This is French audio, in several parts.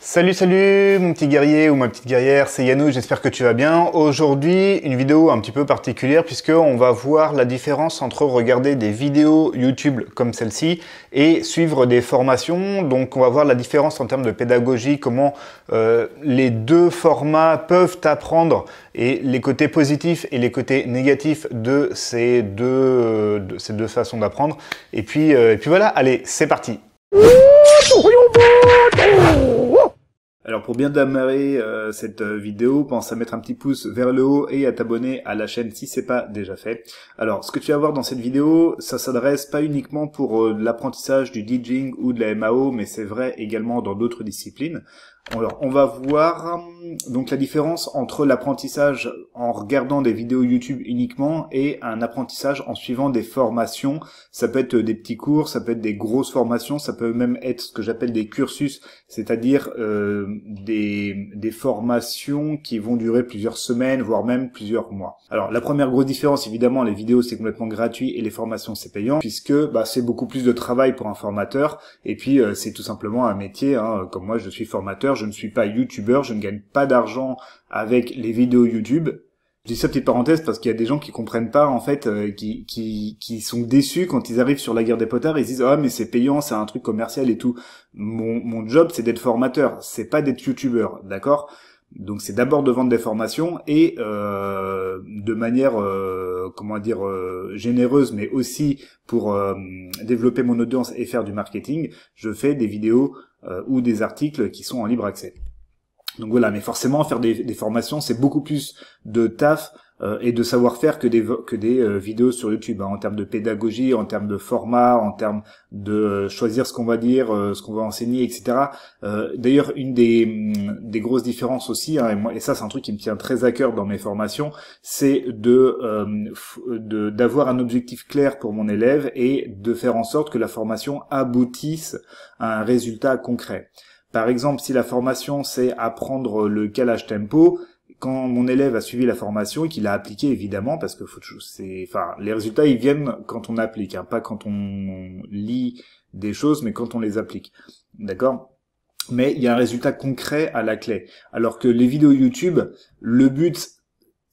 Salut salut mon petit guerrier ou ma petite guerrière, c'est Yannou, j'espère que tu vas bien. Aujourd'hui, une vidéo un petit peu particulière puisque on va voir la différence entre regarder des vidéos YouTube comme celle-ci et suivre des formations. Donc on va voir la différence en termes de pédagogie, comment euh, les deux formats peuvent apprendre et les côtés positifs et les côtés négatifs de ces deux, euh, ces deux façons d'apprendre. Et puis, euh, et puis voilà, allez, c'est parti. Alors pour bien démarrer euh, cette euh, vidéo, pense à mettre un petit pouce vers le haut et à t'abonner à la chaîne si c'est pas déjà fait. Alors ce que tu vas voir dans cette vidéo, ça s'adresse pas uniquement pour euh, l'apprentissage du DJing ou de la MAO, mais c'est vrai également dans d'autres disciplines. Alors, on va voir euh, donc la différence entre l'apprentissage en regardant des vidéos YouTube uniquement et un apprentissage en suivant des formations. Ça peut être des petits cours, ça peut être des grosses formations, ça peut même être ce que j'appelle des cursus, c'est-à-dire euh, des, des formations qui vont durer plusieurs semaines, voire même plusieurs mois. Alors, la première grosse différence, évidemment, les vidéos c'est complètement gratuit et les formations c'est payant, puisque bah, c'est beaucoup plus de travail pour un formateur. Et puis, euh, c'est tout simplement un métier. Hein. comme moi, je suis formateur je ne suis pas youtubeur, je ne gagne pas d'argent avec les vidéos YouTube. Je dis ça petite parenthèse parce qu'il y a des gens qui comprennent pas en fait, euh, qui, sont déçus quand ils arrivent sur la guerre des potards ils disent ah mais c'est payant, c'est un truc commercial et tout. Mon, job c'est d'être formateur, c'est pas d'être youtubeur, d'accord donc c'est d'abord de vendre des formations et euh, de manière euh, comment dire généreuse, mais aussi pour développer mon audience et faire du marketing, je fais des vidéos euh, ou des articles qui sont en libre accès. Donc voilà, mais forcément faire des, des formations, c'est beaucoup plus de taf euh, et de savoir-faire que des que des euh, vidéos sur YouTube hein, en termes de pédagogie, en termes de format, en termes de euh, choisir ce qu'on va dire, ce qu'on va enseigner, etc. D'ailleurs, une des mm, des grosses différences aussi, hein, et, ça c'est un truc qui me tient très à cœur dans mes formations, c'est de d'avoir un objectif clair pour mon élève et de faire en sorte que la formation aboutisse à un résultat concret. Par exemple, si la formation c'est apprendre le calage tempo, quand mon élève a suivi la formation et qu'il a appliqué évidemment parce que c'est enfin les résultats ils viennent quand on applique hein, pas quand on lit des choses mais quand on les applique d'accord mais il y a un résultat concret à la clé alors que les vidéos YouTube le but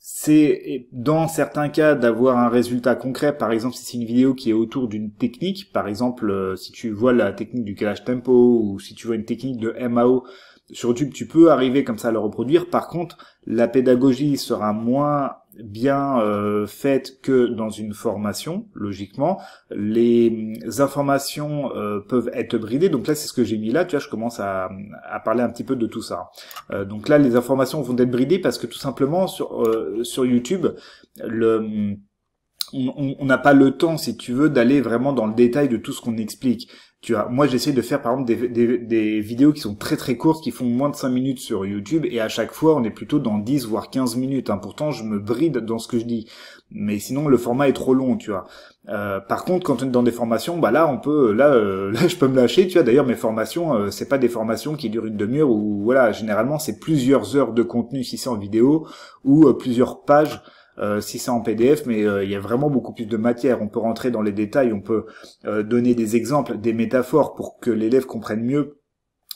c'est dans certains cas d'avoir un résultat concret. Par exemple, si c'est une vidéo qui est autour d'une technique, par exemple, euh, si tu vois la technique du calage tempo ou si tu vois une technique de MAO, sur YouTube, tu peux arriver comme ça à le reproduire. Par contre, la pédagogie sera moins bien euh, faite que dans une formation, logiquement. Les mm, informations euh, peuvent être bridées. Donc là, c'est ce que j'ai mis là. Tu vois, je commence à, parler un petit peu de tout ça. Euh, donc là, les informations vont être bridées parce que tout simplement, sur, sur YouTube, le mm, on n'a pas le temps, si tu veux, d'aller vraiment dans le détail de tout ce qu'on explique tu moi j'essaie de faire par exemple des, des, vidéos qui sont très très courtes, qui font moins de 5 minutes sur YouTube, et à chaque fois on est plutôt dans 10 voire 15 minutes. Hein. Pourtant je me bride dans ce que je dis, mais sinon le format est trop long, tu vois. Euh, par contre, quand on est dans des formations, bah là on peut, euh, là, euh, là je peux me lâcher, tu vois. D'ailleurs mes formations, euh, c'est pas des formations qui durent une demi-heure ou voilà, généralement c'est plusieurs heures de contenu si c'est en vidéo ou plusieurs pages euh, si c'est en PDF, mais euh, il y a vraiment beaucoup plus de matière. On peut rentrer dans les détails, on peut euh, donner des exemples, des métaphores pour que l'élève comprenne mieux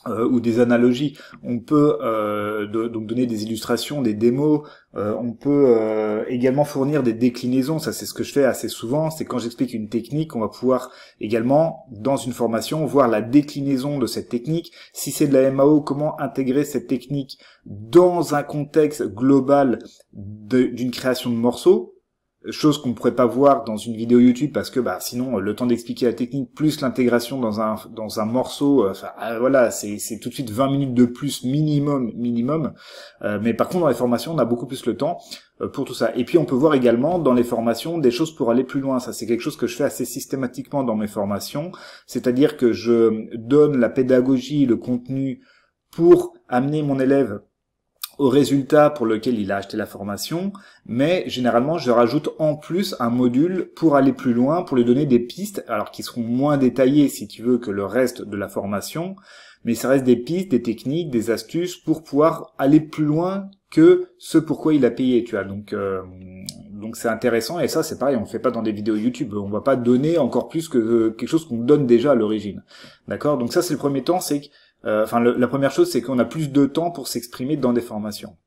euh, ou des analogies. On peut euh, donc donner des illustrations, des démos. Euh, on peut également fournir des déclinaisons. Ça, c'est ce que je fais assez souvent. C'est quand j'explique une technique, on va pouvoir également dans une formation voir la déclinaison de cette technique. Si c'est de la MAO, comment intégrer cette technique dans un contexte global d'une création de morceaux chose qu'on pourrait pas voir dans une vidéo YouTube parce que bah sinon le temps d'expliquer la technique plus l'intégration dans un dans un morceau euh, ah, voilà c'est c'est tout de suite 20 minutes de plus minimum minimum euh, mais par contre dans les formations on a beaucoup plus le temps euh, pour tout ça et puis on peut voir également dans les formations des choses pour aller plus loin ça c'est quelque chose que je fais assez systématiquement dans mes formations c'est-à-dire que je donne la pédagogie le contenu pour amener mon élève au résultat pour lequel il a acheté la formation, mais généralement je rajoute en plus un module pour aller plus loin, pour lui donner des pistes, alors qui seront moins détaillées si tu veux que le reste de la formation, mais ça reste des pistes, des techniques, des astuces pour pouvoir aller plus loin que ce pourquoi il a payé, tu vois. Donc euh, donc c'est intéressant et ça c'est pareil, on ne fait pas dans des vidéos YouTube, on va pas donner encore plus que euh, quelque chose qu'on donne déjà à l'origine. D'accord Donc ça c'est le premier temps, c'est que euh, enfin, la première chose, c'est qu'on a plus de temps pour s'exprimer dans des formations.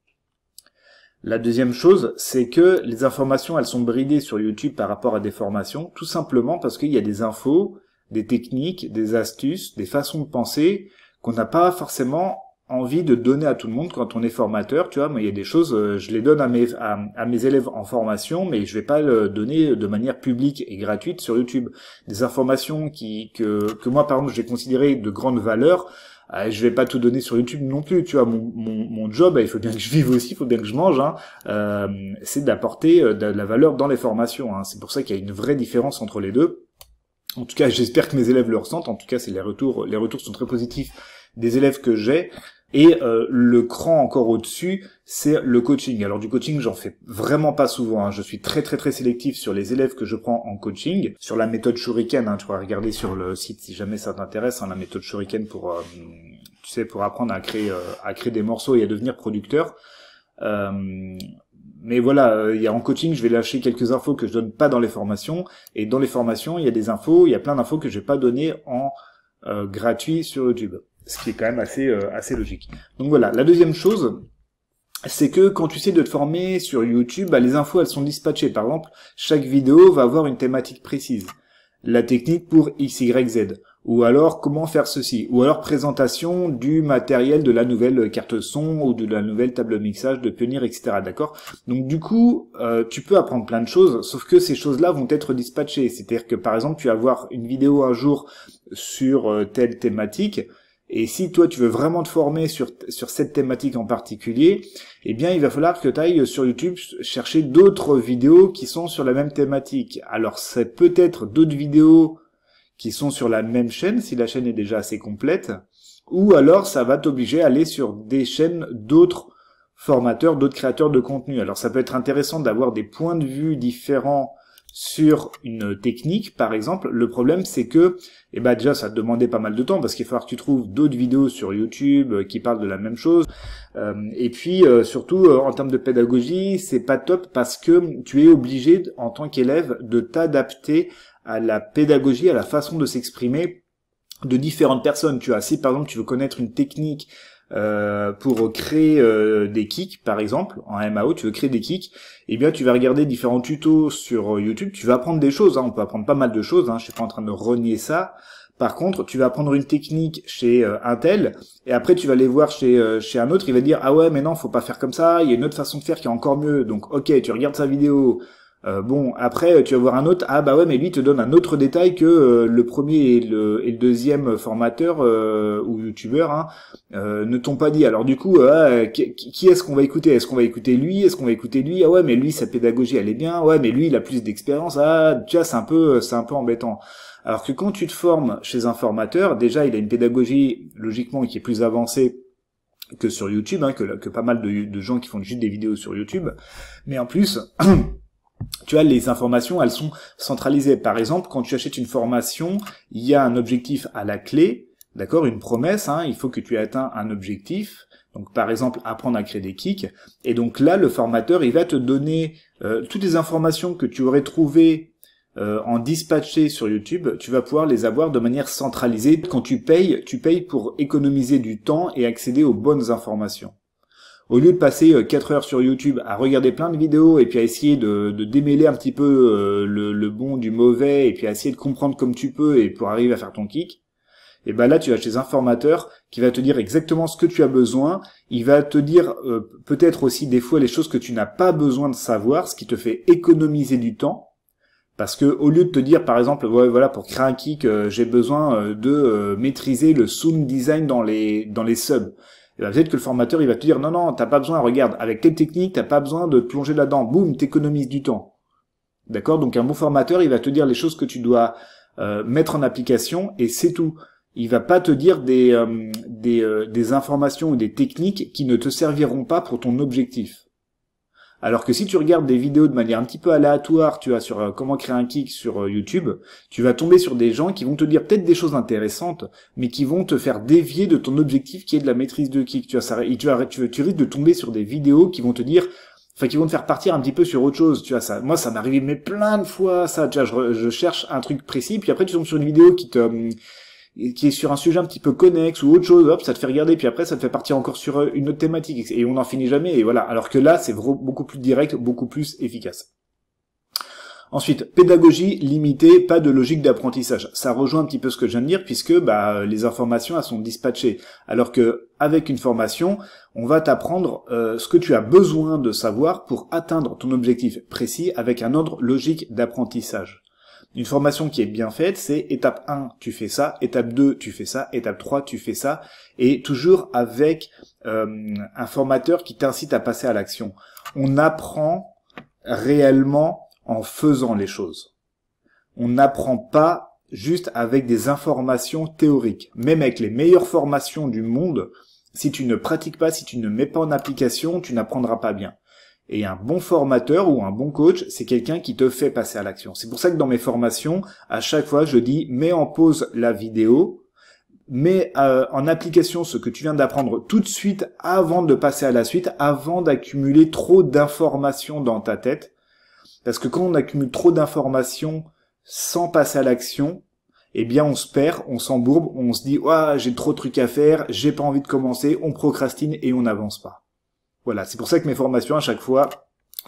La deuxième chose, c'est que les informations, elles sont bridées sur YouTube par rapport à des formations, tout simplement parce qu'il y a des infos, des techniques, des astuces, des façons de penser qu'on n'a pas forcément envie de donner à tout le monde quand on est formateur, tu vois, mais il y a des choses, euh, je les donne à mes, mes élèves en formation, mais je ne vais pas le donner de manière publique et gratuite sur YouTube. Des informations qui, que, que moi, par exemple, j'ai considérées de grande valeur, ah, je vais pas tout donner sur YouTube non plus, tu vois. Mon, mon, job, il faut bien que je vive aussi, il faut bien que je mange. Hein. Euh, c'est d'apporter euh, de la valeur dans les formations. Hein. C'est pour ça qu'il y a une vraie différence entre les deux. En tout cas, j'espère que mes élèves le ressentent. En tout cas, c'est les retours, les retours sont très positifs des élèves que j'ai. Et euh, le cran encore au-dessus, c'est le coaching. Alors du coaching, j'en fais vraiment pas souvent. Hein. Je suis très très très sélectif sur les élèves que je prends en coaching, sur la méthode Shuriken. Hein, tu pourras regarder sur le site si jamais ça t'intéresse, hein, la méthode Shuriken pour, euh, tu sais, pour apprendre à créer euh, à créer des morceaux et à devenir producteur. mais voilà, il y a en coaching, je vais lâcher quelques infos que je donne pas dans les formations, et dans les formations, il y a des infos, il y a plein d'infos que je vais pas donner en gratuit sur YouTube ce qui est quand même assez, euh, assez logique. Donc voilà, la deuxième chose, c'est que quand tu sais de te former sur YouTube, bah, les infos elles sont dispatchées. Par exemple, chaque vidéo va avoir une thématique précise. La technique pour XYZ. Ou alors comment faire ceci. Ou alors présentation du matériel de la nouvelle carte son ou de la nouvelle table mixage de Pioneer, etc. D'accord Donc du coup, euh, tu peux apprendre plein de choses, sauf que ces choses-là vont être dispatchées. C'est-à-dire que par exemple, tu vas voir une vidéo un jour sur euh, telle thématique et si toi tu veux vraiment te former sur, sur cette thématique en particulier, eh bien il va falloir que tu ailles sur YouTube chercher d'autres vidéos qui sont sur la même thématique. Alors c'est peut-être d'autres vidéos qui sont sur la même chaîne, si la chaîne est déjà assez complète, ou alors ça va t'obliger à aller sur des chaînes d'autres formateurs, d'autres créateurs de contenu. Alors ça peut être intéressant d'avoir des points de vue différents sur une technique, par exemple, le problème c'est que, eh ben déjà ça demandait pas mal de temps parce qu'il va que tu trouves d'autres vidéos sur YouTube euh, qui parlent de la même chose. Euh, et puis euh, surtout en termes de pédagogie, c'est pas top parce que tu es obligé en tant qu'élève de t'adapter à la pédagogie, à la façon de s'exprimer de différentes personnes. Tu vois, si par exemple tu veux connaître une technique euh, pour créer euh, des kicks, par exemple, en MAO, tu veux créer des kicks, eh bien tu vas regarder différents tutos sur euh, YouTube, tu vas apprendre des choses, hein. on peut apprendre pas mal de choses, hein, je suis pas en train de renier ça. Par contre, tu vas apprendre une technique chez euh, un tel, et après tu vas aller voir chez, chez un autre, il va dire ah ouais mais non faut pas faire comme ça, il y a une autre façon de faire qui est encore mieux, donc ok tu regardes sa vidéo, euh, bon, après, tu vas voir un autre. Ah bah ouais, mais lui te donne un autre détail que euh, le premier et le, deuxième formateur euh, ou youtubeur hein, ne t'ont pas dit. Alors du coup, qui, est-ce qu'on va écouter Est-ce qu'on va écouter lui Est-ce qu'on va écouter lui Ah ouais, mais lui sa pédagogie elle est bien. Ouais, mais lui il a plus d'expérience. Ah, tu c'est un peu, c'est un peu embêtant. Alors que quand tu te formes chez un formateur, déjà il a une pédagogie logiquement qui est plus avancée que sur YouTube, hein, que, pas mal de gens qui font juste des vidéos sur YouTube. Mais en plus tu as les informations, elles sont centralisées. Par exemple, quand tu achètes une formation, il y a un objectif à la clé, d'accord, une promesse, hein, il faut que tu aies atteint un objectif. Donc par exemple, apprendre à créer des kicks. Et donc là, le formateur, il va te donner euh, toutes les informations que tu aurais trouvées euh, en dispatché sur YouTube, tu vas pouvoir les avoir de manière centralisée. Quand tu payes, tu payes pour économiser du temps et accéder aux bonnes informations au lieu de passer 4 euh, heures sur YouTube à regarder plein de vidéos et puis à essayer de, démêler un petit peu euh, le, bon du mauvais et puis à essayer de comprendre comme tu peux et pour arriver à faire ton kick, et eh ben là tu vas chez un formateur qui va te dire exactement ce que tu as besoin, il va te dire euh, peut-être aussi des fois les choses que tu n'as pas besoin de savoir, ce qui te fait économiser du temps. Parce que au lieu de te dire par exemple voilà pour créer un kick j'ai besoin de maîtriser le sound design dans les dans les subs et ben, peut-être que le formateur, il va te dire, non, non, t'as pas besoin, regarde, avec telle technique, t'as pas besoin de plonger là-dedans. Boum, t'économises du temps. D'accord Donc un bon formateur, il va te dire les choses que tu dois euh, mettre en application et c'est tout. Il va pas te dire des, euh, euh, des informations ou des techniques qui ne te serviront pas pour ton objectif. Alors que si tu regardes des vidéos de manière un petit peu aléatoire, tu vois, sur euh, comment créer un kick sur euh, YouTube, tu vas tomber sur des gens qui vont te dire peut-être des choses intéressantes, mais qui vont te faire dévier de ton objectif qui est de la maîtrise de kick. Tu, as, ça, tu, risques de tomber sur des vidéos qui vont te dire enfin qui vont te faire partir un petit peu sur autre chose tu as ça moi ça m'est arrivé mais plein de fois ça tu je, je cherche un truc précis puis après tu tombes sur une vidéo qui te hum, qui est sur un sujet un petit peu connexe ou autre chose, hop, ça te fait regarder, puis après ça te fait partir encore sur euh, une autre thématique, et on n'en finit jamais, et voilà. Alors que là, c'est beaucoup plus direct, beaucoup plus efficace. Ensuite, pédagogie limitée, pas de logique d'apprentissage. Ça rejoint un petit peu ce que je viens de dire, puisque bah, les informations elles sont dispatchées. Alors que avec une formation, on va t'apprendre euh, ce que tu as besoin de savoir pour atteindre ton objectif précis avec un ordre logique d'apprentissage. Une formation qui est bien faite, c'est étape 1, tu fais ça, étape 2, tu fais ça, étape 3, tu fais ça, et toujours avec euh, un formateur qui t'incite à passer à l'action. On apprend réellement en faisant les choses. On n'apprend pas juste avec des informations théoriques. Même avec les meilleures formations du monde, si tu ne pratiques pas, si tu ne mets pas en application, tu n'apprendras pas bien. Et un bon formateur ou un bon coach, c'est quelqu'un qui te fait passer à l'action. C'est pour ça que dans mes formations, à chaque fois, je dis mets en pause la vidéo, mets euh, en application ce que tu viens d'apprendre tout de suite avant de passer à la suite, avant d'accumuler trop d'informations dans ta tête. Parce que quand on accumule trop d'informations sans passer à l'action, eh bien on se perd, on s'embourbe, on se dit ouais, j'ai trop de trucs à faire, j'ai pas envie de commencer, on procrastine et on n'avance pas. Voilà, c'est pour ça que mes formations à chaque fois,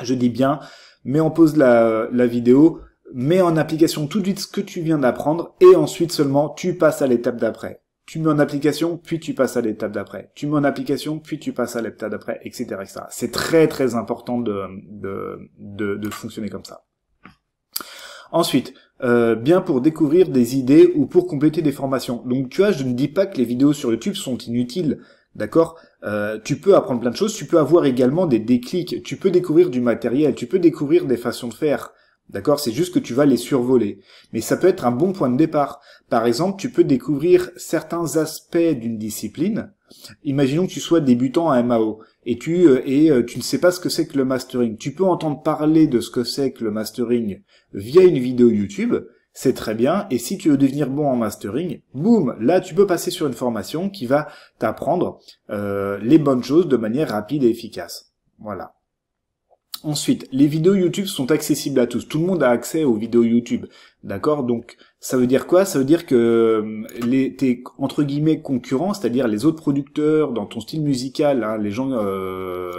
je dis bien, mets en pause la, vidéo, mets en application tout de suite ce que tu viens d'apprendre, et ensuite seulement tu passes à l'étape d'après. Tu mets en application, puis tu passes à l'étape d'après. Tu mets en application, puis tu passes à l'étape d'après, etc. C'est très très important de, de, de, fonctionner comme ça. Ensuite, euh, bien pour découvrir des idées ou pour compléter des formations. Donc tu vois, je ne dis pas que les vidéos sur YouTube sont inutiles. D'accord euh, Tu peux apprendre plein de choses, tu peux avoir également des déclics, tu peux découvrir du matériel, tu peux découvrir des façons de faire. D'accord C'est juste que tu vas les survoler. Mais ça peut être un bon point de départ. Par exemple, tu peux découvrir certains aspects d'une discipline. Imaginons que tu sois débutant à MAO et tu euh, et euh, tu ne sais pas ce que c'est que le mastering. Tu peux entendre parler de ce que c'est que le mastering via une vidéo YouTube, c'est très bien. Et si tu veux devenir bon en mastering, boum, là tu peux passer sur une formation qui va t'apprendre euh, les bonnes choses de manière rapide et efficace. Voilà. Ensuite, les vidéos YouTube sont accessibles à tous. Tout le monde a accès aux vidéos YouTube. D'accord Donc, ça veut dire quoi Ça veut dire que euh, les, tes, entre guillemets, concurrents, c'est-à-dire les autres producteurs dans ton style musical, hein, les gens euh,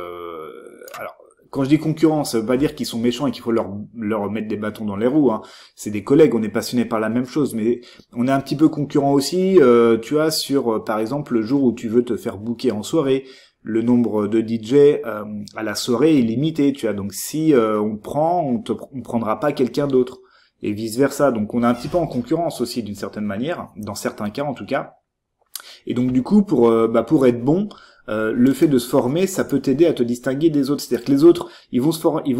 quand je dis concurrence, ça veut pas dire qu'ils sont méchants et qu'il faut leur, leur mettre des bâtons dans les roues. Hein. C'est des collègues, on est passionnés par la même chose, mais on est un petit peu concurrent aussi. Euh, tu as sur, euh, par exemple, le jour où tu veux te faire bouquer en soirée, le nombre de DJ euh, à la soirée est limité. Tu as donc si on prend, on ne prendra pas quelqu'un d'autre et vice versa. Donc on est un petit peu en concurrence aussi d'une certaine manière, dans certains cas en tout cas. Et donc du coup pour bah, pour être bon, euh, le fait de se former, ça peut t'aider à te distinguer des autres. C'est-à-dire que les autres, ils vont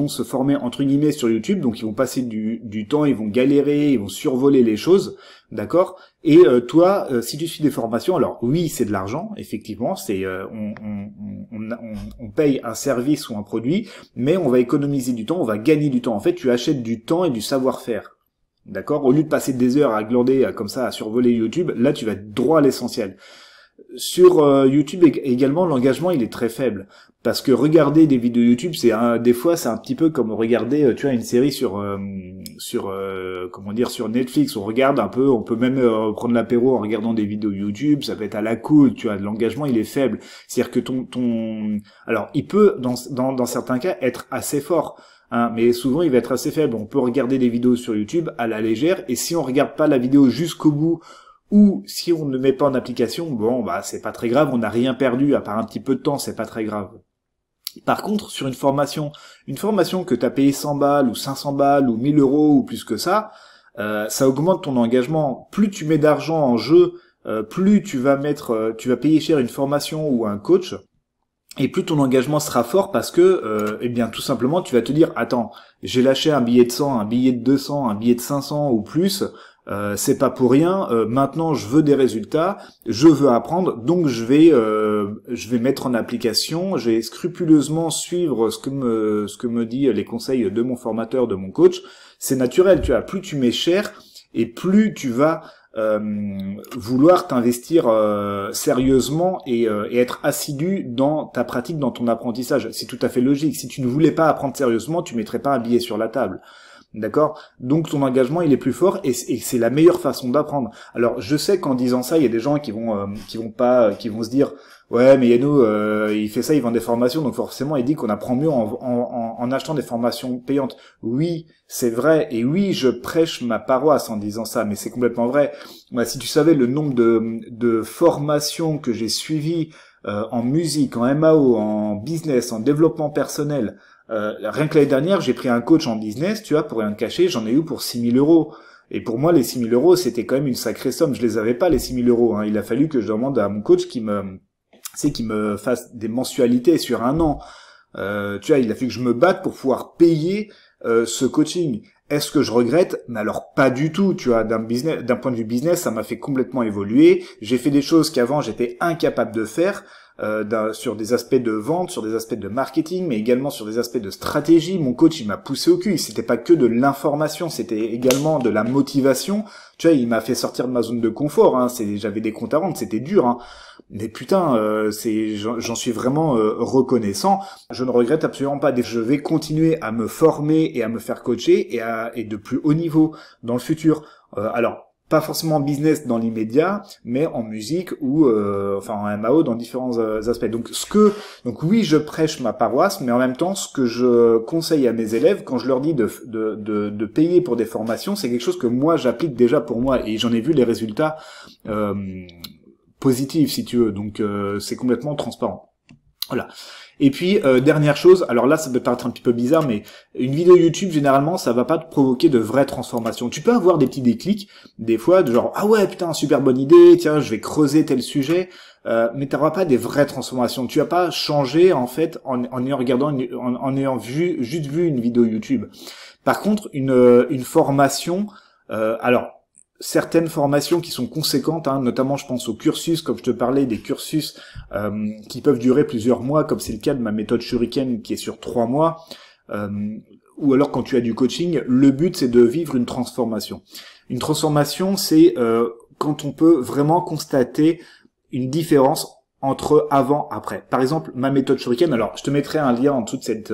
se former entre guillemets sur YouTube, donc ils vont passer du, temps, ils vont galérer, ils vont survoler les choses, d'accord Et euh, toi, euh, si tu suis des formations, alors oui, c'est de l'argent, effectivement, c'est on, on, paye un service ou un produit, mais on va économiser du temps, on va gagner du temps. En fait, tu achètes du temps et du savoir-faire. D'accord Au lieu de passer des heures à glander comme ça, à survoler YouTube, là tu vas être droit à l'essentiel. Sur euh, YouTube également, l'engagement il est très faible parce que regarder des vidéos YouTube, c'est un, des fois c'est un petit peu comme regarder, euh, tu as une série sur euh, sur comment dire sur Netflix. On regarde un peu, on peut même prendre l'apéro en regardant des vidéos YouTube. Ça peut être à la cool, tu vois. L'engagement il est faible, c'est-à-dire que ton ton alors il peut dans dans, dans certains cas être assez fort. Hein, mais souvent il va être assez faible. On peut regarder des vidéos sur YouTube à la légère, et si on regarde pas la vidéo jusqu'au bout ou si on ne met pas en application, bon bah c'est pas très grave, on n'a rien perdu à part un petit peu de temps, c'est pas très grave. Par contre, sur une formation, une formation que as payé 100 balles ou 500 balles ou 1000 euros ou plus que ça, euh, ça augmente ton engagement. Plus tu mets d'argent en jeu, euh, plus tu vas mettre, euh, tu vas payer cher une formation ou un coach, et plus ton engagement sera fort parce que, eh bien, tout simplement, tu vas te dire, attends, j'ai lâché un billet de 100, un billet de 200, un billet de 500 ou plus, euh, c'est pas pour rien. Euh, maintenant, je veux des résultats, je veux apprendre, donc je vais, euh, je vais mettre en application. Je vais scrupuleusement suivre ce que me, ce que me dit les conseils de mon formateur, de mon coach. C'est naturel, tu as Plus tu mets cher et plus tu vas vouloir t'investir sérieusement et, et être assidu dans ta pratique, dans ton apprentissage. C'est tout à fait logique. Si tu ne voulais pas apprendre sérieusement, tu mettrais pas un billet sur la table. D'accord Donc ton engagement, il est plus fort et c'est la meilleure façon d'apprendre. Alors je sais qu'en disant ça, il y a des gens qui vont euh, qui vont pas euh, qui vont se dire ouais mais Yannou euh, il fait ça, il vend des formations donc forcément il dit qu'on apprend mieux en, en, achetant des formations payantes. Oui, c'est vrai et oui je prêche ma paroisse en disant ça mais c'est complètement vrai. si tu savais le nombre de, de formations que j'ai suivies en musique, en MAO, en business, en développement personnel, euh, rien que l'année dernière, j'ai pris un coach en business, tu vois, pour rien de cacher, j'en ai eu pour 6000 euros. Et pour moi, les 6000 euros, c'était quand même une sacrée somme. Je les avais pas, les 6000 euros. Hein. Il a fallu que je demande à mon coach qui me, c'est qui me fasse des mensualités sur un an. Euh, tu vois, il a fallu que je me batte pour pouvoir payer euh, ce coaching. Est-ce que je regrette Mais alors pas du tout, tu vois, d'un point de vue business, ça m'a fait complètement évoluer. J'ai fait des choses qu'avant j'étais incapable de faire euh, sur des aspects de vente, sur des aspects de marketing, mais également sur des aspects de stratégie. Mon coach, il m'a poussé au cul. C'était pas que de l'information, c'était également de la motivation. Tu vois, il m'a fait sortir de ma zone de confort. Hein. J'avais des comptes à rendre, c'était dur. Hein. Mais putain, euh, j'en suis vraiment euh, reconnaissant. Je ne regrette absolument pas. Je vais continuer à me former et à me faire coacher et, à, et de plus haut niveau dans le futur. Euh, alors, pas forcément business dans l'immédiat, mais en musique ou euh, enfin en MAO dans différents euh, aspects. Donc ce que donc oui, je prêche ma paroisse, mais en même temps ce que je conseille à mes élèves quand je leur dis de de de, payer pour des formations, c'est quelque chose que moi j'applique déjà pour moi et j'en ai vu les résultats euh, positifs si tu veux. Donc c'est complètement transparent. Voilà. Et puis euh, dernière chose, alors là ça peut paraître un petit peu bizarre, mais une vidéo YouTube généralement ça va pas te provoquer de vraies transformations. Tu peux avoir des petits déclics, des fois de genre ah ouais putain super bonne idée, tiens je vais creuser tel sujet, mais euh, mais t'auras pas des vraies transformations. Tu as pas changé en fait en, en ayant regardant, en, ayant vu juste vu une vidéo YouTube. Par contre une, euh, une formation, alors certaines formations qui sont conséquentes, hein. notamment je pense aux cursus, comme je te parlais, des cursus euh, qui peuvent durer plusieurs mois, comme c'est le cas de ma méthode shuriken qui est sur trois mois, euh, ou alors quand tu as du coaching, le but c'est de vivre une transformation. Une transformation, c'est euh, quand on peut vraiment constater une différence entre avant, après. Par exemple, ma méthode shuriken, alors je te mettrai un lien en toute cette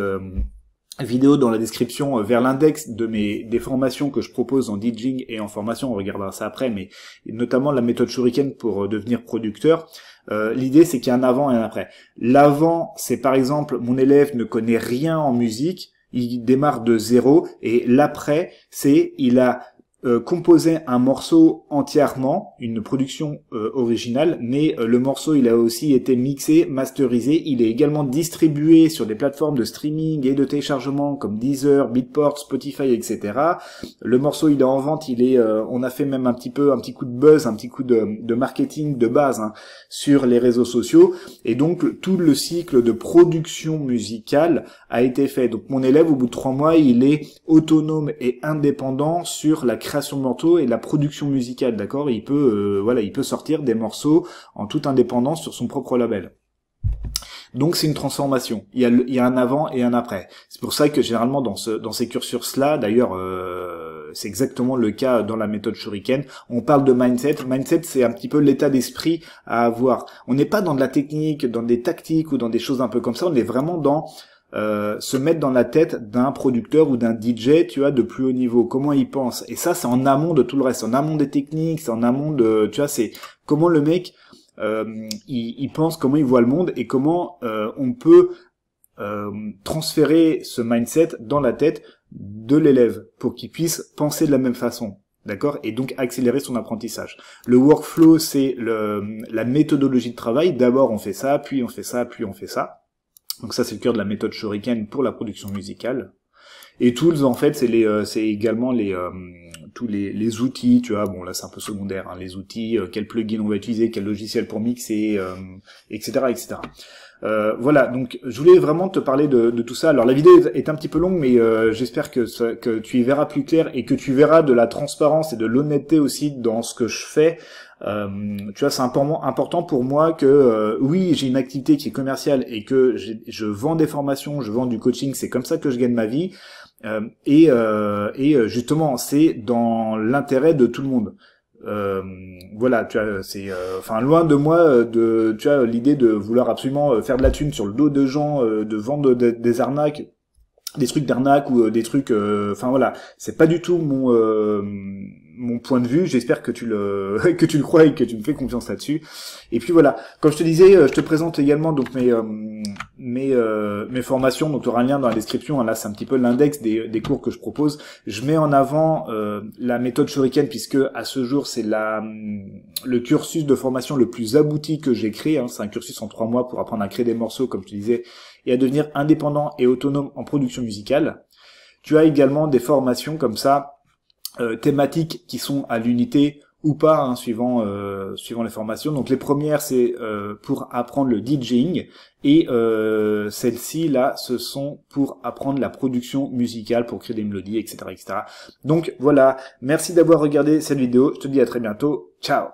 vidéo dans la description euh, vers l'index de mes des formations que je propose en DJing et en formation, on regardera ça après, mais notamment la méthode Shuriken pour euh, devenir producteur. Euh, l'idée c'est qu'il y a un avant et un après. L'avant, c'est par exemple mon élève ne connaît rien en musique, il démarre de zéro, et l'après, c'est il a euh, composait un morceau entièrement, une production euh, originale, mais euh, le morceau il a aussi été mixé, masterisé, il est également distribué sur des plateformes de streaming et de téléchargement comme Deezer, Beatport, Spotify, etc. Le morceau il est en vente, il est, euh, on a fait même un petit peu, un petit coup de buzz, un petit coup de, marketing de base hein, sur les réseaux sociaux, et donc tout le cycle de production musicale a été fait. Donc mon élève au bout de trois mois il est autonome et indépendant sur la création création de et la production musicale, d'accord Il peut, euh, voilà, il peut sortir des morceaux en toute indépendance sur son propre label. Donc c'est une transformation. Il y, a un avant et un après. C'est pour ça que généralement dans, ces cursus là d'ailleurs, euh, c'est exactement le cas dans la méthode Shuriken. On parle de mindset. Mindset, c'est un petit peu l'état d'esprit à avoir. On n'est pas dans de la technique, dans des tactiques ou dans des choses un peu comme ça. On est vraiment dans euh, se mettre dans la tête d'un producteur ou d'un DJ, tu vois, de plus haut niveau. Comment il pense Et ça, c'est en amont de tout le reste, en amont des techniques, c'est en amont de, tu vois, c'est comment le mec euh, il, pense, comment il voit le monde et comment euh, on peut transférer ce mindset dans la tête de l'élève pour qu'il puisse penser de la même façon. D'accord Et donc accélérer son apprentissage. Le workflow, c'est la méthodologie de travail. D'abord, on fait ça, puis on fait ça, puis on fait ça. Donc ça, c'est le cœur de la méthode Shuriken pour la production musicale. Et tools, en fait, c'est euh, également les euh, tous les, outils. Tu vois, bon là, c'est un peu secondaire. Hein, les outils, quels euh, quel plugin on va utiliser, quel logiciel pour mixer, etc., etc. Euh, voilà, donc je voulais vraiment te parler de, tout ça. Alors la vidéo est un petit peu longue, mais euh, j'espère que, tu y verras plus clair et que tu verras de la transparence et de l'honnêteté aussi dans ce que je fais. Euh, tu vois, c'est important pour moi que oui, j'ai une activité qui est commerciale et que je vends des formations, je vends du coaching, c'est comme ça que je gagne ma vie. et justement, c'est dans l'intérêt de tout le monde. Euh, voilà, tu vois, c'est, euh, enfin, loin de moi euh, de, tu vois, l'idée de vouloir absolument faire de la thune sur le dos de gens, de vendre des arnaques, des trucs d'arnaque ou des trucs, enfin voilà, c'est pas du tout mon mon point de vue. J'espère que tu le que tu le crois et que tu me fais confiance là-dessus. Et puis voilà, comme je te disais, euh, je te présente également donc mes euh, mes euh, mes formations. Donc tu auras un lien dans la description. Hein. Là, c'est un petit peu l'index des, cours que je propose. Je mets en avant la méthode Shuriken puisque à ce jour c'est la le cursus de formation le plus abouti que j'ai créé. Hein. C'est un cursus en trois mois pour apprendre à créer des morceaux, comme je te disais, et à devenir indépendant et autonome en production musicale. Tu as également des formations comme ça euh, thématiques qui sont à l'unité ou pas, hein, suivant euh, suivant les formations. Donc les premières, c'est euh, pour apprendre le DJing, et celles-ci là, ce sont pour apprendre la production musicale, pour créer des mélodies, etc., etc. Donc voilà. Merci d'avoir regardé cette vidéo. Je te dis à très bientôt. Ciao.